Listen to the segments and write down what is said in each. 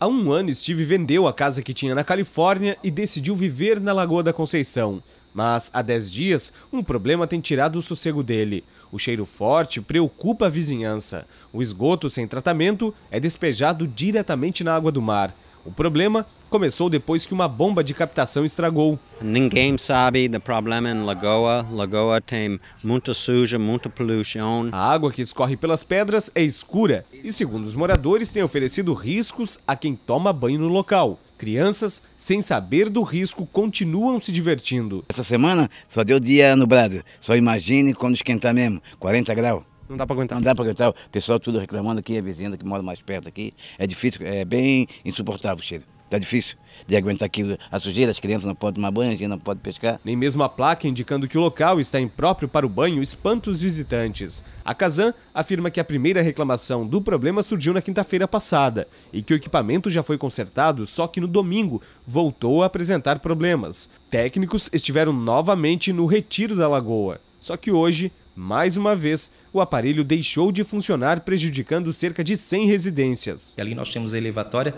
Há um ano, Steve vendeu a casa que tinha na Califórnia e decidiu viver na Lagoa da Conceição. Mas há 10 dias, um problema tem tirado o sossego dele. O cheiro forte preocupa a vizinhança. O esgoto sem tratamento é despejado diretamente na água do mar. O problema começou depois que uma bomba de captação estragou. Ninguém sabe do problema em Lagoa. Lagoa tem muita suja, muita poluição. A água que escorre pelas pedras é escura e, segundo os moradores, tem oferecido riscos a quem toma banho no local. Crianças, sem saber do risco, continuam se divertindo. Essa semana só deu dia nublado. Só imagine quando esquentar mesmo, 40 graus. Não dá para aguentar. Não dá para aguentar. O pessoal tudo reclamando aqui, a vizinha que mora mais perto aqui. É difícil, é bem insuportável o cheiro. Tá difícil de aguentar aqui a sujeira, as crianças não podem tomar banho, a não pode pescar. Nem mesmo a placa indicando que o local está impróprio para o banho espanta os visitantes. A Kazan afirma que a primeira reclamação do problema surgiu na quinta-feira passada e que o equipamento já foi consertado, só que no domingo voltou a apresentar problemas. Técnicos estiveram novamente no retiro da lagoa, só que hoje mais uma vez, o aparelho deixou de funcionar, prejudicando cerca de 100 residências. E ali nós temos a elevatória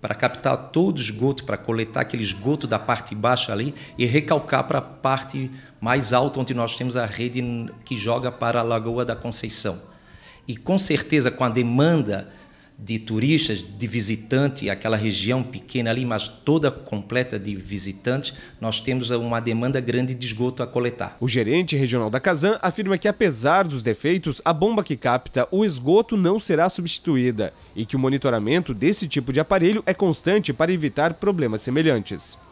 para captar todo o esgoto, para coletar aquele esgoto da parte baixa ali e recalcar para a parte mais alta, onde nós temos a rede que joga para a Lagoa da Conceição. E com certeza, com a demanda de turistas, de visitante, aquela região pequena ali, mas toda completa de visitantes, nós temos uma demanda grande de esgoto a coletar. O gerente regional da Casan afirma que apesar dos defeitos, a bomba que capta o esgoto não será substituída e que o monitoramento desse tipo de aparelho é constante para evitar problemas semelhantes.